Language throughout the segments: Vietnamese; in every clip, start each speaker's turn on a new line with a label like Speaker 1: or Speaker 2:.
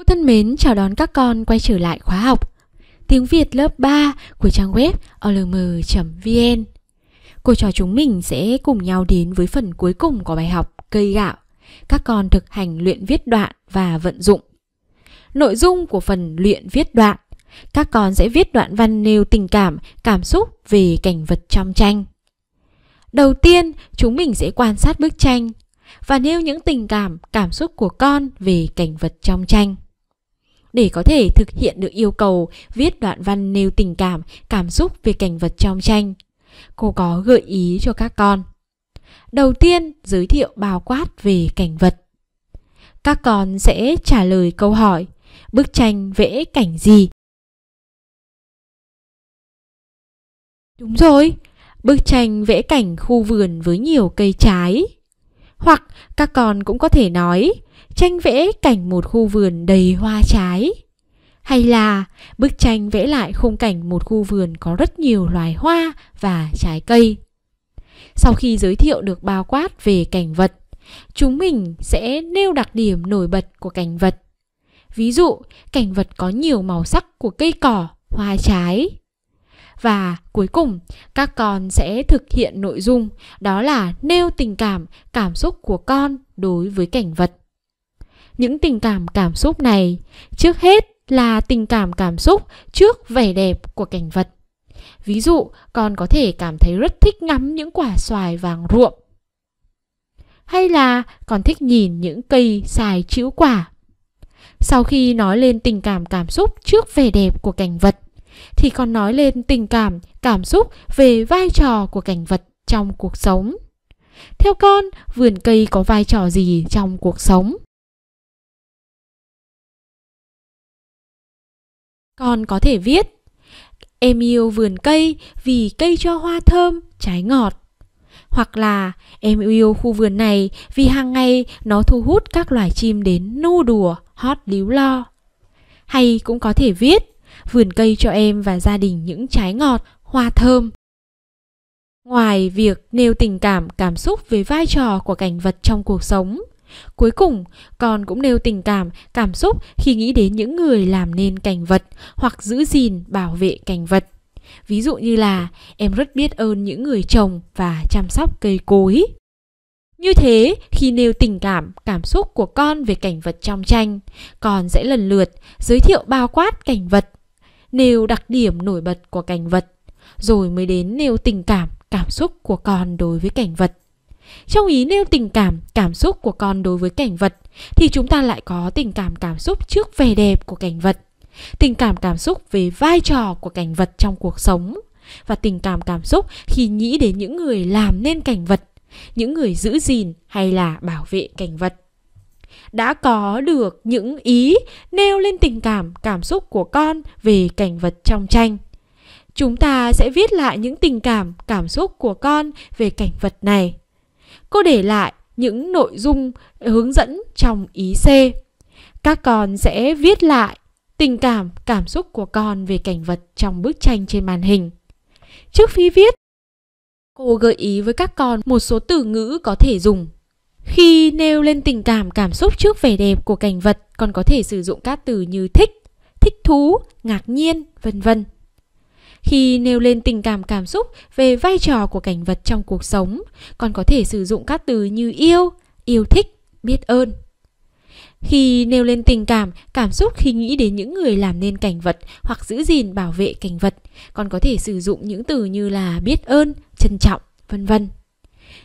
Speaker 1: Cô thân mến chào đón các con quay trở lại khóa học Tiếng Việt lớp 3 của trang web olm.vn Cô trò chúng mình sẽ cùng nhau đến với phần cuối cùng của bài học Cây gạo Các con thực hành luyện viết đoạn và vận dụng Nội dung của phần luyện viết đoạn Các con sẽ viết đoạn văn nêu tình cảm, cảm xúc về cảnh vật trong tranh Đầu tiên, chúng mình sẽ quan sát bức tranh và nêu những tình cảm, cảm xúc của con về cảnh vật trong tranh để có thể thực hiện được yêu cầu viết đoạn văn nêu tình cảm, cảm xúc về cảnh vật trong tranh. Cô có gợi ý cho các con. Đầu tiên, giới thiệu bao quát về cảnh vật. Các con sẽ trả lời câu hỏi bức tranh vẽ cảnh gì? Đúng rồi, bức tranh vẽ cảnh khu vườn với nhiều cây trái, hoặc các con cũng có thể nói tranh vẽ cảnh một khu vườn đầy hoa trái. Hay là bức tranh vẽ lại khung cảnh một khu vườn có rất nhiều loài hoa và trái cây. Sau khi giới thiệu được bao quát về cảnh vật, chúng mình sẽ nêu đặc điểm nổi bật của cảnh vật. Ví dụ, cảnh vật có nhiều màu sắc của cây cỏ, hoa trái, và cuối cùng các con sẽ thực hiện nội dung đó là nêu tình cảm cảm xúc của con đối với cảnh vật những tình cảm cảm xúc này trước hết là tình cảm cảm xúc trước vẻ đẹp của cảnh vật ví dụ con có thể cảm thấy rất thích ngắm những quả xoài vàng ruộm hay là con thích nhìn những cây xài chữ quả sau khi nói lên tình cảm cảm xúc trước vẻ đẹp của cảnh vật thì còn nói lên tình cảm, cảm xúc về vai trò của cảnh vật trong cuộc sống. Theo con, vườn cây có vai trò gì trong cuộc sống? Con có thể viết Em yêu vườn cây vì cây cho hoa thơm, trái ngọt. Hoặc là em yêu khu vườn này vì hàng ngày nó thu hút các loài chim đến nô đùa, hót líu lo. Hay cũng có thể viết vườn cây cho em và gia đình những trái ngọt, hoa thơm. Ngoài việc nêu tình cảm, cảm xúc về vai trò của cảnh vật trong cuộc sống, cuối cùng con cũng nêu tình cảm, cảm xúc khi nghĩ đến những người làm nên cảnh vật hoặc giữ gìn, bảo vệ cảnh vật. Ví dụ như là em rất biết ơn những người trồng và chăm sóc cây cối. Như thế, khi nêu tình cảm, cảm xúc của con về cảnh vật trong tranh, con sẽ lần lượt giới thiệu bao quát cảnh vật, nêu đặc điểm nổi bật của cảnh vật, rồi mới đến nêu tình cảm, cảm xúc của con đối với cảnh vật. Trong ý nêu tình cảm, cảm xúc của con đối với cảnh vật thì chúng ta lại có tình cảm cảm xúc trước vẻ đẹp của cảnh vật, tình cảm cảm xúc về vai trò của cảnh vật trong cuộc sống và tình cảm cảm xúc khi nghĩ đến những người làm nên cảnh vật, những người giữ gìn hay là bảo vệ cảnh vật đã có được những ý nêu lên tình cảm, cảm xúc của con về cảnh vật trong tranh. Chúng ta sẽ viết lại những tình cảm, cảm xúc của con về cảnh vật này. Cô để lại những nội dung hướng dẫn trong ý C. Các con sẽ viết lại tình cảm, cảm xúc của con về cảnh vật trong bức tranh trên màn hình. Trước khi viết, cô gợi ý với các con một số từ ngữ có thể dùng khi nêu lên tình cảm cảm xúc trước vẻ đẹp của cảnh vật còn có thể sử dụng các từ như thích, thích thú, ngạc nhiên, vân vân. Khi nêu lên tình cảm cảm xúc về vai trò của cảnh vật trong cuộc sống, còn có thể sử dụng các từ như yêu, yêu thích, biết ơn. Khi nêu lên tình cảm, cảm xúc khi nghĩ đến những người làm nên cảnh vật hoặc giữ gìn bảo vệ cảnh vật, còn có thể sử dụng những từ như là biết ơn, trân trọng, vân vân.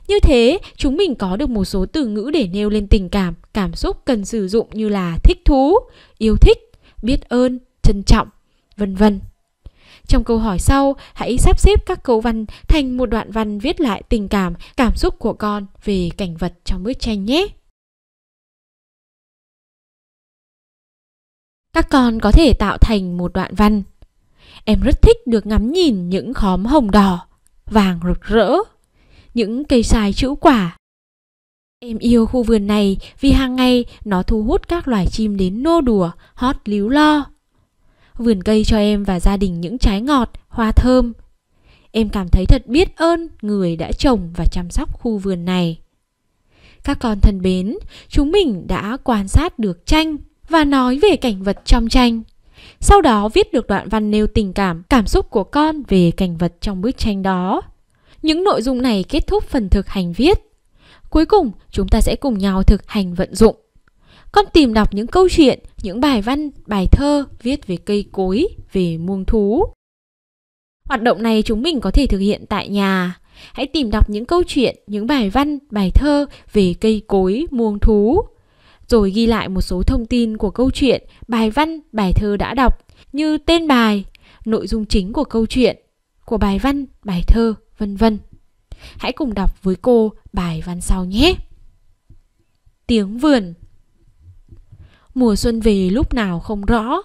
Speaker 1: Như thế, chúng mình có được một số từ ngữ để nêu lên tình cảm, cảm xúc cần sử dụng như là thích thú, yêu thích, biết ơn, trân trọng, vân vân. Trong câu hỏi sau, hãy sắp xếp các câu văn thành một đoạn văn viết lại tình cảm, cảm xúc của con về cảnh vật trong bức tranh nhé. Các con có thể tạo thành một đoạn văn. Em rất thích được ngắm nhìn những khóm hồng đỏ, vàng rực rỡ những cây xoài chữ quả. Em yêu khu vườn này vì hàng ngày nó thu hút các loài chim đến nô đùa, hót líu lo. Vườn cây cho em và gia đình những trái ngọt, hoa thơm. Em cảm thấy thật biết ơn người đã trồng và chăm sóc khu vườn này. Các con thân mến, chúng mình đã quan sát được tranh và nói về cảnh vật trong tranh. Sau đó viết được đoạn văn nêu tình cảm, cảm xúc của con về cảnh vật trong bức tranh đó. Những nội dung này kết thúc phần thực hành viết. Cuối cùng, chúng ta sẽ cùng nhau thực hành vận dụng. Con tìm đọc những câu chuyện, những bài văn, bài thơ viết về cây cối, về muông thú. Hoạt động này chúng mình có thể thực hiện tại nhà. Hãy tìm đọc những câu chuyện, những bài văn, bài thơ về cây cối, muông thú. Rồi ghi lại một số thông tin của câu chuyện, bài văn, bài thơ đã đọc như tên bài, nội dung chính của câu chuyện, của bài văn, bài thơ vân vân. Hãy cùng đọc với cô bài văn sau nhé. Tiếng vườn Mùa xuân về lúc nào không rõ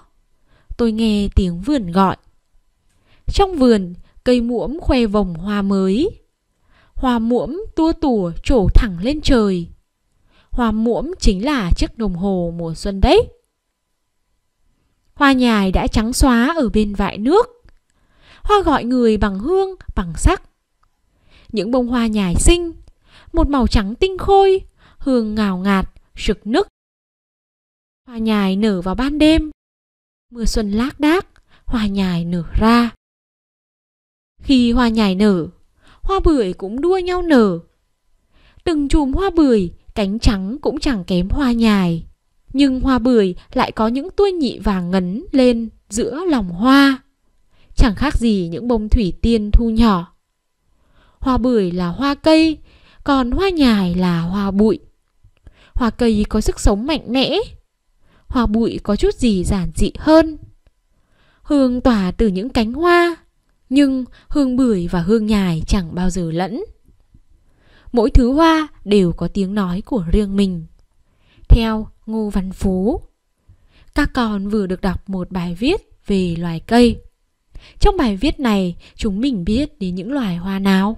Speaker 1: Tôi nghe tiếng vườn gọi Trong vườn cây muỗm khoe vòng hoa mới Hoa muỗm tua tủa trổ thẳng lên trời Hoa muỗm chính là chiếc đồng hồ mùa xuân đấy Hoa nhài đã trắng xóa ở bên vại nước Hoa gọi người bằng hương, bằng sắc những bông hoa nhài xinh, một màu trắng tinh khôi, hương ngào ngạt, sực nức. Hoa nhài nở vào ban đêm, mưa xuân lác đác, hoa nhài nở ra. Khi hoa nhài nở, hoa bưởi cũng đua nhau nở. Từng chùm hoa bưởi, cánh trắng cũng chẳng kém hoa nhài. Nhưng hoa bưởi lại có những tuôi nhị vàng ngấn lên giữa lòng hoa. Chẳng khác gì những bông thủy tiên thu nhỏ hoa bưởi là hoa cây, còn hoa nhài là hoa bụi. Hoa cây có sức sống mạnh mẽ, hoa bụi có chút gì giản dị hơn. Hương tỏa từ những cánh hoa, nhưng hương bưởi và hương nhài chẳng bao giờ lẫn. Mỗi thứ hoa đều có tiếng nói của riêng mình. Theo Ngô Văn Phú, các con vừa được đọc một bài viết về loài cây. Trong bài viết này, chúng mình biết đến những loài hoa nào?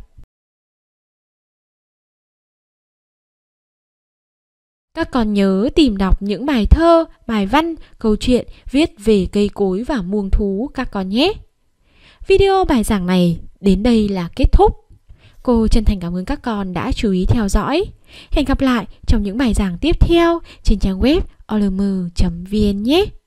Speaker 1: Các con nhớ tìm đọc những bài thơ, bài văn, câu chuyện viết về cây cối và muông thú các con nhé. Video bài giảng này đến đây là kết thúc. Cô chân thành cảm ơn các con đã chú ý theo dõi. Hẹn gặp lại trong những bài giảng tiếp theo trên trang web olm.vn nhé.